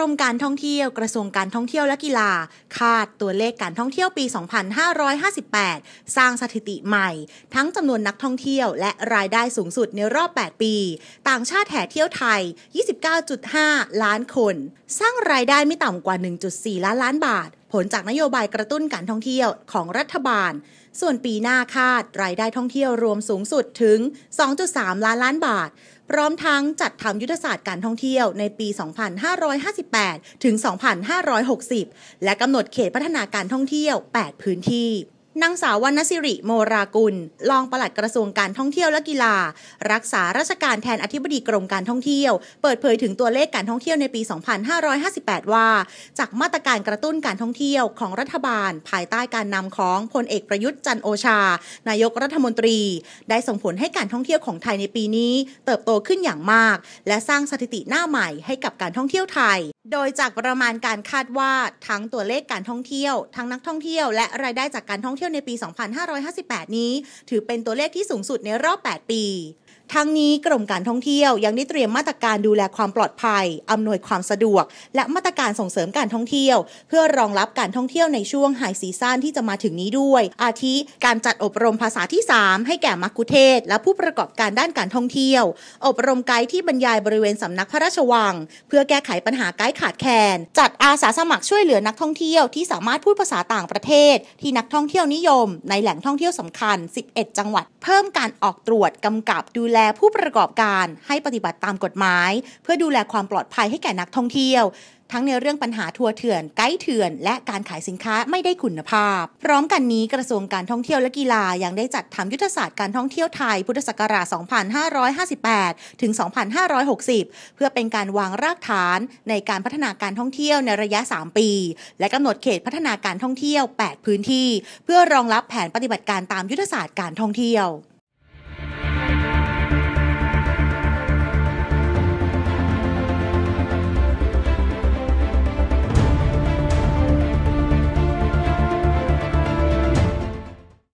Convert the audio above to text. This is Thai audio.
รมการท่องเที่ยวกระทรวงการท่องเที่ยวและกีฬา คาดตัวเลขการท่องเที่ยวปี 2558 สร้างสถิติใหม่ ทั้งจำนวนนักท่องเที่ยวและรายได้สูงสุดในรอบ 8 ปี ต่างชาติแห่เที่ยวไทย 29.5 ล้านคน สร้างรายได้ไม่ต่ำกว่า 1.4 ล้านล้านบาทผลจากนโยบายกระตุ้นการท่องเที่ยวของรัฐบาล ส่วนปีหน้าคาดรายได้ท่องเที่ยวรวมสูงสุดถึง 2.3 ล้านล้านบาท พร้อมทั้งจัดทำยุทธศาสตร์การท่องเที่ยวในปี 2558 ถึง 2560 และกำหนดเขตพัฒนาการท่องเที่ยว 8 พื้นที่นางสาววรรณสิริโมรากุลรองปลัดกระทรวงการท่องเที่ยวและกีฬา รักษาราชการแทนอธิบดีกรมการท่องเที่ยวเปิดเผยถึงตัวเลขการท่องเที่ยวในปี 2558 ว่า จากมาตรการกระตุ้นการท่องเที่ยวของรัฐบาล ภายใต้การนำของพลเอกประยุทธ์จันโอชา นายกรัฐมนตรีได้ส่งผลให้การท่องเที่ยวของไทยในปีนี้ เติบโตขึ้นอย่างมาก และสร้างสถิติหน้าใหม่ให้กับการท่องเที่ยวไทย โดยจากประมาณการคาดว่าทั้งตัวเลขการท่องเที่ยวทั้งนักท่องเที่ยวและรายได้จากการท่องเที่ยวที่ยวในปี 2558 นี้ ถือเป็นตัวเลขที่สูงสุดในรอบ 8 ปีทั้งนี้กรมการท่องเที่ยวยังได้เตรียมมาตรการดูแลความปลอดภัยอำนวยความสะดวก และมาตรการส่งเสริมการท่องเที่ยว เพื่อรองรับการท่องเที่ยวในช่วงไฮซีซั่นที่จะมาถึงนี้ด้วย อาทิการจัดอบรมภาษาที่ 3 ให้แก่มักคุเทศและผู้ประกอบการด้านการท่องเที่ยว อบรมไกด์ที่บรรยายบริเวณสำนักพระราชวัง เพื่อแก้ไขปัญหาไกด์ขาดแคลนจัดอาสาสมัครช่วยเหลือนักท่องเที่ยวที่สามารถพูดภาษาต่างประเทศ ที่นักท่องเที่ยวนิยม ในแหล่งท่องเที่ยวสำคัญ 11 จังหวัด เพิ่มการออกตรวจกำกับดูแลแลผู้ประกอบการให้ปฏิบัติตามกฎหมายเพื่อดูแลความปลอดภัยให้แก่นักท่องเที่ยว ทั้งในเรื่องปัญหาทัวร์เถื่อนไกด์เถื่อน และการขายสินค้าไม่ได้คุณภาพ พร้อมกันนี้กระทรวงการท่องเที่ยวและกีฬายังได้จัดทำยุทธศาสตร์การท่องเที่ยวไทย พุทธศักราช 2558 ถึง 2560 เพื่อเป็นการวางรากฐาน ในการพัฒนาการท่องเที่ยวในระยะ 3 ปี และกำหนดเขตพัฒนาการท่องเที่ยว 8 พื้นที่ เพื่อรองรับแผนปฏิบัติการตามยุทธศาสตร์การท่องเที่ยว